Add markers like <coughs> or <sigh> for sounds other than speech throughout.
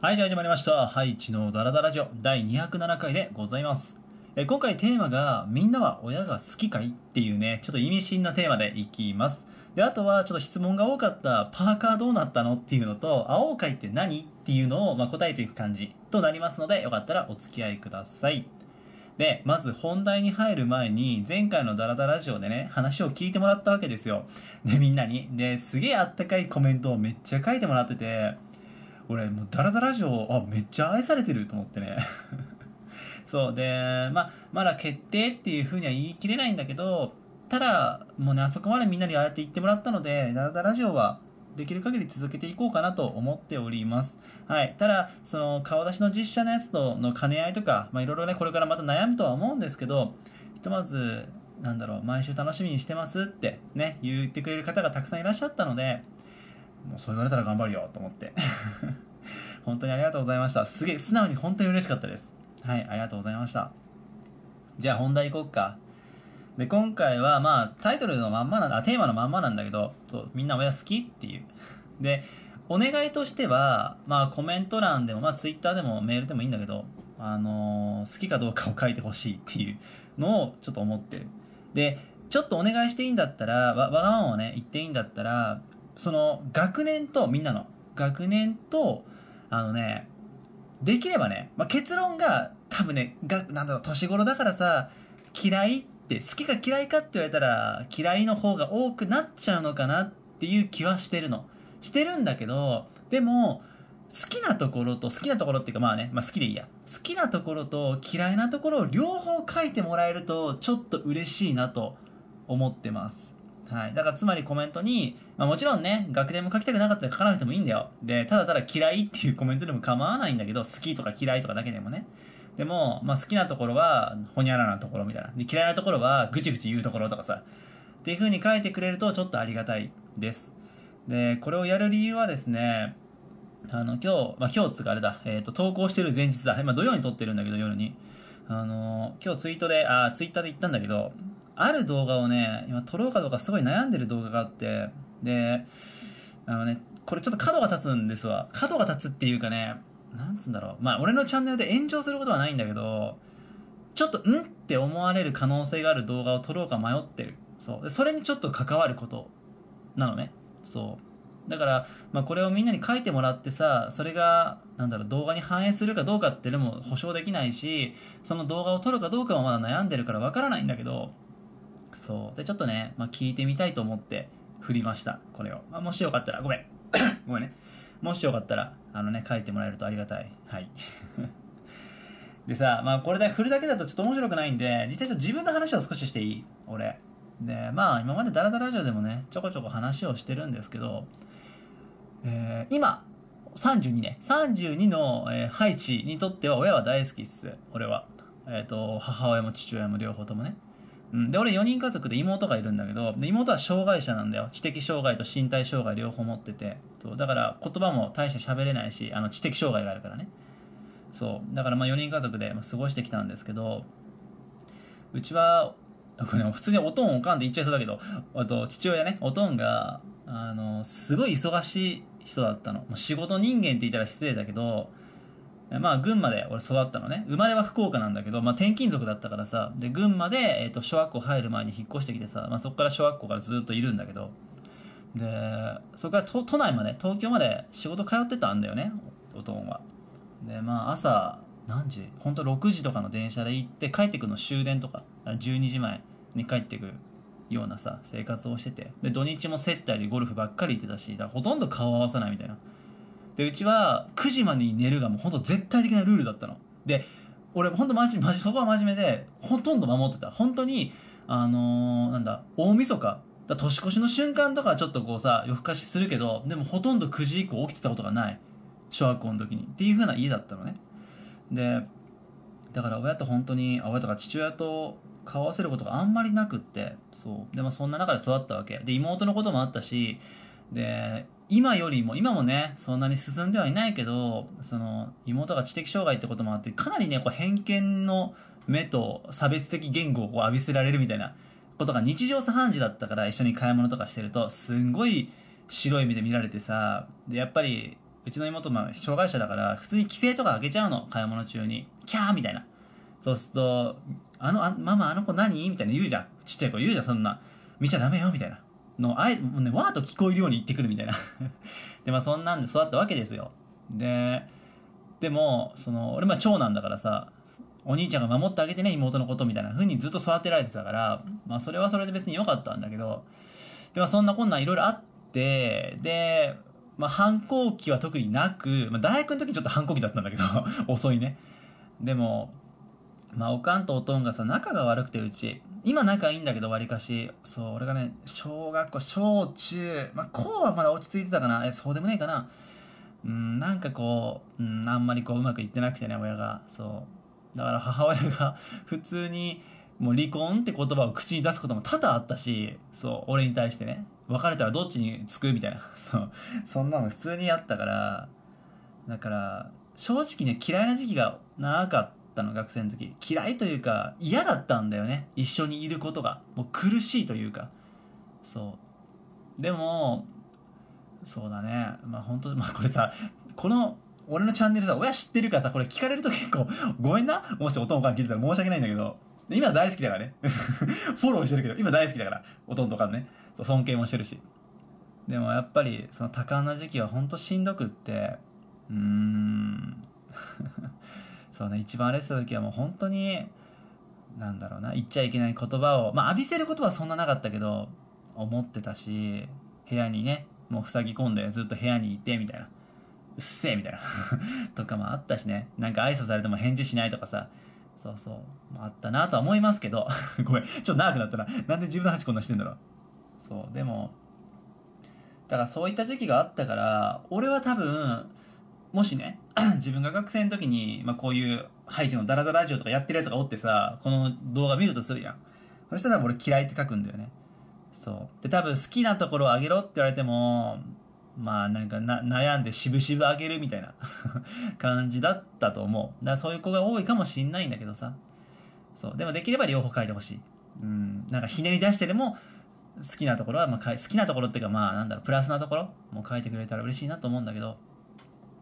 はい、じゃあ始まりました。ハイチのダラダラジオ第207回でございます。え今回テーマが、みんなは親が好きかいっていうね、ちょっと意味深なテーマでいきます。で、あとはちょっと質問が多かったパーカーどうなったのっていうのと、青会って何っていうのを、ま答えていく感じとなりますので、よかったらお付き合いください。で、まず本題に入る前に、前回のダラダラジオでね、話を聞いてもらったわけですよ。で、みんなに。で、すげえあったかいコメントをめっちゃ書いてもらってて、俺もうダラダラ城あめっちゃ愛されてると思ってね <laughs> そうでまあまだ決定っていうふうには言い切れないんだけどただもうねあそこまでみんなにああやって言ってもらったのでダラダラ城はできる限り続けていこうかなと思っております。はい。ただ、その顔出しの実写のやつとの兼ね合いとか、まあいろいろね、これからまた悩むとは思うんですけど、ひとまず、なんだろう、毎週楽しみにしてますってね、言ってくれる方がたくさんいらっしゃったので、もうそう言われたら頑張るよと思って <laughs> 本当にありがとうございましたすげえ素直に本当に嬉しかったですはいありがとうございましたじゃあ本題いこっかで今回はまあタイトルのまんまなんだテーマのまんまなんだけどそうみんな親好きっていうでお願いとしては、まあコメント欄でも、まあ Twitter でもメールでもいいんだけど、あのー、好きかどうかを書いてほしいっていうのをちょっと思ってる。で、ちょっとお願いしていいんだったら、わ、わがままをね、言っていいんだったら、その学年とみんなの学年とあのねできればね、まあ、結論が多分ねがなんだろう年頃だからさ嫌いって好きか嫌いかって言われたら嫌いの方が多くなっちゃうのかなっていう気はしてるのしてるんだけどでも好きなところと好きなところっていうかまあね、まあ、好きでいいや好きなところと嫌いなところを両方書いてもらえるとちょっと嬉しいなと思ってますはい。だからつまりコメントに、まあもちろんね、学年も書きたくなかったら書かなくてもいいんだよ。で、ただただ嫌いっていうコメントでも構わないんだけど、好きとか嫌いとかだけでもね。でも、まあ好きなところは、ほにゃららなところみたいな。で、嫌いなところは、ぐちぐち言うところとかさ。っていう風に書いてくれるとちょっとありがたいです。で、これをやる理由はですね、あの、今日、まあ、今日っつうかあれだ、えっ、ー、と、投稿してる前日だ。今、土曜に撮ってるんだけど、夜に。あの今日ツイートで、あ、ツイッターで言ったんだけど、ある動画をね、今撮ろうかどうかすごい悩んでる動画があって、で、あのね、これちょっと角が立つんですわ。角が立つっていうかね、なんつうんだろう。まあ、俺のチャンネルで炎上することはないんだけど、ちょっと、んって思われる可能性がある動画を撮ろうか迷ってる。そう。それにちょっと関わることなのね。そう。だから、まあ、これをみんなに書いてもらってさ、それが、なんだろう、動画に反映するかどうかってでも保証できないし、その動画を撮るかどうかはまだ悩んでるからわからないんだけど、そうでちょっとね、まあ、聞いてみたいと思って振りましたこれを、まあ、もしよかったらごめん <coughs> ごめんねもしよかったらあのね書いてもらえるとありがたいはい <laughs> でさまあこれで振るだけだとちょっと面白くないんで実際ちょっと自分の話を少ししていい俺でまあ今までダラダラジオでもねちょこちょこ話をしてるんですけど、えー、今32ね32の、えー、ハイチにとっては親は大好きっす俺はえっ、ー、と母親も父親も両方ともねうん、で俺4人家族で妹がいるんだけどで妹は障害者なんだよ知的障害と身体障害両方持っててそうだから言葉も大して喋れないしあの知的障害があるからねそうだからまあ4人家族で過ごしてきたんですけどうちはこれ普通におとんおかんって言っちゃいそうだけどあと父親ねおとんがあのすごい忙しい人だったの仕事人間って言ったら失礼だけどまあ、群馬で俺育ったのね。生まれは福岡なんだけど、まあ、転勤族だったからさ、で、群馬で、えっ、ー、と、小学校入る前に引っ越してきてさ、まあ、そこから小学校からずっといるんだけど、で、そこから都都内まで、東京まで仕事通ってたんだよね、おとんは。で、まあ、朝、何時ほんと6時とかの電車で行って、帰ってくの終電とか、12時前に帰ってくようなさ、生活をしてて、で、土日も接待でゴルフばっかり行ってたし、だほとんど顔合わさないみたいな。でうちは9時までに寝るがもうほんと絶対的なルールだったので俺ほんとマジマジそこは真面目でほとんど守ってた本当にあのー、なんだ大晦日だ年越しの瞬間とかはちょっとこうさ夜更かしするけどでもほとんど9時以降起きてたことがない小学校の時にっていう風な家だったのねでだから親と本当に親とか父親と顔合わせることがあんまりなくってそうでも、まあ、そんな中で育ったわけで妹のこともあったしで今よりも、今もね、そんなに進んではいないけど、その、妹が知的障害ってこともあって、かなりね、こう偏見の目と差別的言語をこう浴びせられるみたいなことが日常茶飯事だったから、一緒に買い物とかしてると、すんごい白い目で見られてさ、で、やっぱり、うちの妹も障害者だから、普通に規制とか開けちゃうの、買い物中に。キャーみたいな。そうすると、あの、あママあの子何みたいな言うじゃん。ちっちゃい子言うじゃん、そんな。見ちゃダメよ、みたいな。の、あえ、もうね、わーと聞こえるように言ってくるみたいな <laughs> で、まあそんなんで育ったわけですよ。で、でも、その、俺まあ長男だからさ、お兄ちゃんが守ってあげてね、妹のことみたいな風にずっと育てられてたから、まあそれはそれで別に良かったんだけど、で、まあそんなこんなんいろいろあって、で、まあ反抗期は特になく、まあ大学の時ちょっと反抗期だったんだけど <laughs> 遅いね。でも、まあ、おかんとおとんがさ、仲が悪くてうち、今仲いいんだけど、わりかし。そう、俺がね、小学校、小中、まあ、こうはまだ落ち着いてたかな。え、そうでもねえかな。うん、なんかこう、うん、あんまりこう、うまくいってなくてね、親が。そう。だから母親が <laughs> 普通に、もう離婚って言葉を口に出すことも多々あったし、そう、俺に対してね。別れたらどっちにつくみたいな。<laughs> そう。そんなの普通にあったから、だから、正直ね、嫌いな時期が長かっったの学生の時嫌いというか嫌だったんだよね一緒にいることがもう苦しいというかそうでもそうだねまあ本当まあこれさこの俺のチャンネルさ親知ってるからさこれ聞かれると結構ごめんなもしおとんおかん聞いてたら申し訳ないんだけど今大好きだからね <laughs> フォローしてるけど今大好きだからおとんとかねそう尊敬もしてるしでもやっぱりその多感な時期はほんとしんどくってうーんそうね一番あれした時はもう本当になんだろうな言っちゃいけない言葉をまあ浴びせることはそんななかったけど思ってたし部屋にねもう塞ぎ込んでずっと部屋にいてみたいなうっせえみたいな <laughs> とかもあったしねなんか挨拶されても返事しないとかさそうそうあったなとは思いますけど <laughs> ごめんちょっと長くなったらなんで自分の話こんなしてんだろうそうでもだからそういった時期があったから俺は多分もしね <clears throat> 自分が学生の時に、まあ、こういうハイジのダラダラジオとかやってるやつがおってさこの動画見るとするやんそしたら俺嫌いって書くんだよねそうで多分好きなところをあげろって言われてもまあなんか悩んで渋々あげるみたいな <laughs> 感じだったと思うだからそういう子が多いかもしんないんだけどさそうでもできれば両方書いてほしいうんなんかひねり出してでも好きなところは、まあ、好きなところっていうかまあなんだろうプラスなところも書いてくれたら嬉しいなと思うんだけど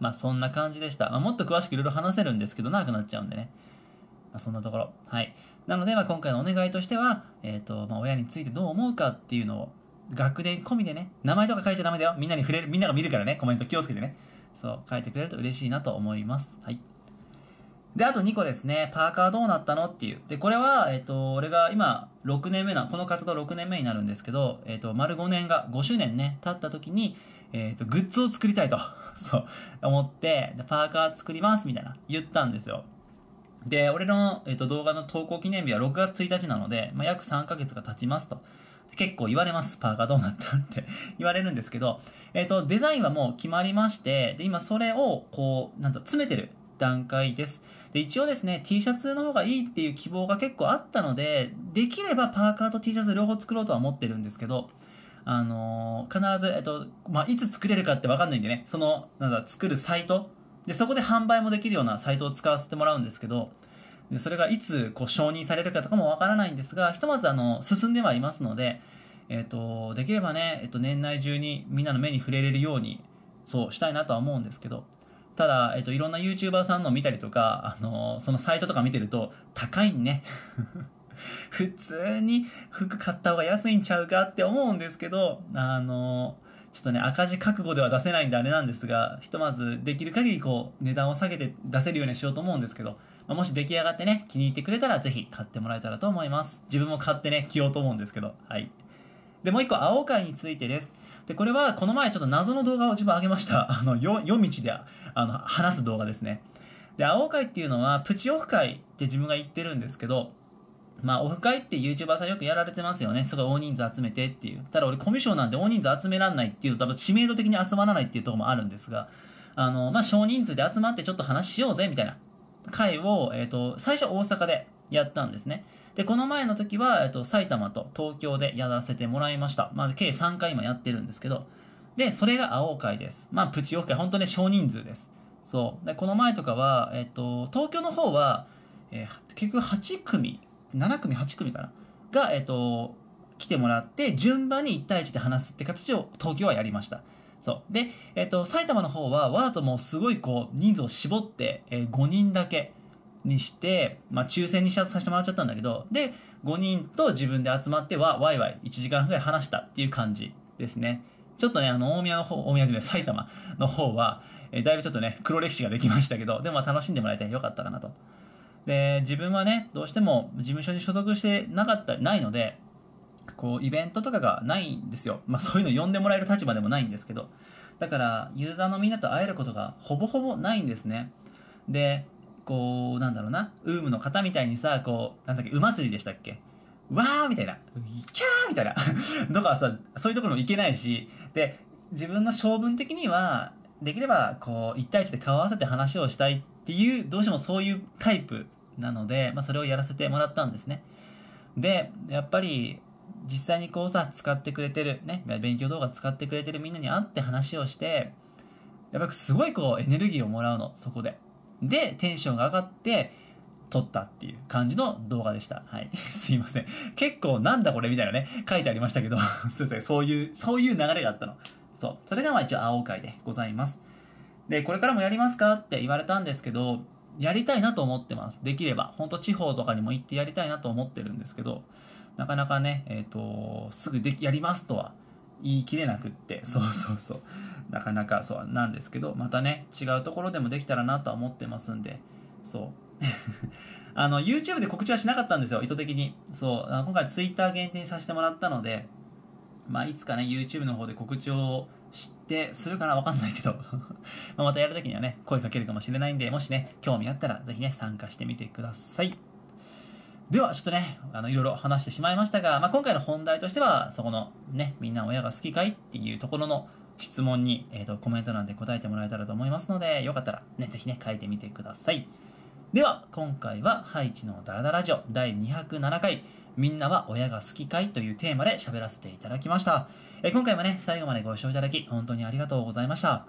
まあそんな感じでした。まあ、もっと詳しくいろいろ話せるんですけど、長くなっちゃうんでね。まあ、そんなところ。はい。なので、まあ、今回のお願いとしては、えっ、ー、と、まあ、親についてどう思うかっていうのを、学年込みでね、名前とか書いちゃダメだよ。みんなに触れる、みんなが見るからね、コメント気をつけてね。そう、書いてくれると嬉しいなと思います。はい。で、あと2個ですね。パーカーどうなったのっていう。で、これは、えっ、ー、と、俺が今、6年目な、この活動6年目になるんですけど、えっ、ー、と、丸5年が、5周年ね、経った時に、えっ、ー、と、グッズを作りたいと、<laughs> そう、思って、パーカー作ります、みたいな、言ったんですよ。で、俺の、えーと、と動画の投稿記念日は6月1日なので、まあ、約3ヶ月が経ちますと。結構言われます。パーカーどうなったって <laughs> 言われるんですけど、えっ、ー、と、デザインはもう決まりまして、で、今それを、こう、なんと詰めてる段階です。で、一応ですね、T シャツの方がいいっていう希望が結構あったので、できればパーカーと T シャツ両方作ろうとは思ってるんですけど、あのー、必ず、えっと、まあ、いつ作れるかってわかんないんでね、その、なんだ、作るサイト、で、そこで販売もできるようなサイトを使わせてもらうんですけど、でそれがいつ、こう、承認されるかとかもわからないんですが、ひとまず、あの、進んではいますので、えっと、できればね、えっと、年内中にみんなの目に触れれるように、そう、したいなとは思うんですけど、ただ、えっと、いろんな YouTuber さんの見たりとか、あのー、そのサイトとか見てると、高いんね。普通に服買った方が安いんちゃうかって思うんですけど、あの、ちょっとね、赤字覚悟では出せないんであれなんですが、ひとまずできる限りこう、値段を下げて出せるようにしようと思うんですけど、まあ、もし出来上がってね、気に入ってくれたらぜひ買ってもらえたらと思います。自分も買ってね、着ようと思うんですけど、はい。で、もう一個、青海についてです。で、これは、この前ちょっと謎の動画を自分上げました。<laughs> あの、夜道で、あの、話す動画ですね。で、青会っていうのは、プチオフ会って自分が言ってるんですけど、まあ、オフ会って YouTuber さんよくやられてますよね。すごい大人数集めてっていう。ただ俺コミュ障なんで大人数集めらんないっていうと多分知名度的に集まらないっていうとこもあるんですが、あの、まあ、少人数で集まってちょっと話しようぜみたいな会を、えっ、ー、と、最初大阪でやったんですね。で、この前の時は、えっ、ー、と、埼玉と東京でやらせてもらいました。まあ、計3回今やってるんですけど、で、それが青会です。まあ、プチオフ会、本当ね、少人数です。そう。で、この前とかは、えっ、ー、と、東京の方は、え結局8組7組8組かなが、えっと、来てもらって順番に1対1で話すって形を東京はやりました。そう。で、えっと、埼玉の方はわざともうすごいこう人数を絞って、えー、5人だけにして、まあ抽選にさせてもらっちゃったんだけど、で、5人と自分で集まってはワイワイ1時間ぐらい話したっていう感じですね。ちょっとね、あの、大宮の方、大宮じゃ埼玉の方は、えー、だいぶちょっとね、黒歴史ができましたけど、でも楽しんでもらいたい良かったかなとで、自分はね、どうしても事務所に所属してなかった、ないので、こう、イベントとかがないんですよ。まあそういうの呼んでもらえる立場でもないんですけど。だから、ユーザーのみんなと会えることがほぼほぼないんですね。で、こう、なんだろうな、ウームの方みたいにさ、こう、なんだっけ、う祭りでしたっけわーみたいな、キャーみたいな。だ <laughs> からさ、そういうところも行けないし、で、自分の性分的には、できれば、こう、一対一で顔合わせて話をしたいっていう、どうしてもそういうタイプなので、まあ、それをやらせてもらったんですね。で、やっぱり、実際にこうさ、使ってくれてる、ね、勉強動画使ってくれてるみんなに会って話をして、やっぱすごいこうエネルギーをもらうの、そこで。で、テンションが上がって、撮ったっていう感じの動画でした。はい。<laughs> すいません。結構なんだこれみたいなね、書いてありましたけど、<laughs> すいません。そういう、そういう流れがあったの。そう。それがまあ一応青会でございます。で、これからもやりますかって言われたんですけど、やりたいなと思ってます。できれば。ほんと地方とかにも行ってやりたいなと思ってるんですけど、なかなかね、えっ、ー、と、すぐでき、やりますとは言い切れなくって、そうそうそう。なかなかそうなんですけど、またね、違うところでもできたらなとは思ってますんで、そう。<laughs> あの、YouTube で告知はしなかったんですよ、意図的に。そう、今回 Twitter 限定にさせてもらったので、まあ、いつかね、YouTube の方で告知を知ってするかなわかんないけど <laughs> またやるときにはね、声かけるかもしれないんで、もしね、興味あったらぜひね、参加してみてください。では、ちょっとね、あの、いろいろ話してしまいましたが、まあ、今回の本題としては、そこのね、みんな親が好きかいっていうところの質問に、えっ、ー、と、コメント欄で答えてもらえたらと思いますので、よかったらね、ぜひね、書いてみてください。では、今回は、ハイチのダラダラジオ第207回、みんなは親が好きかいというテーマで喋らせていただきました。え今回もね、最後までご視聴いただき、本当にありがとうございました。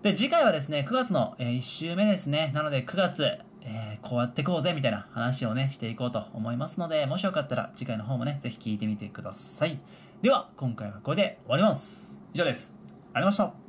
で、次回はですね、9月の、えー、1週目ですね。なので9月、えー、こうやってこうぜみたいな話をね、していこうと思いますので、もしよかったら次回の方もね、ぜひ聞いてみてください。では、今回はこれで終わります。以上です。ありがとうございました。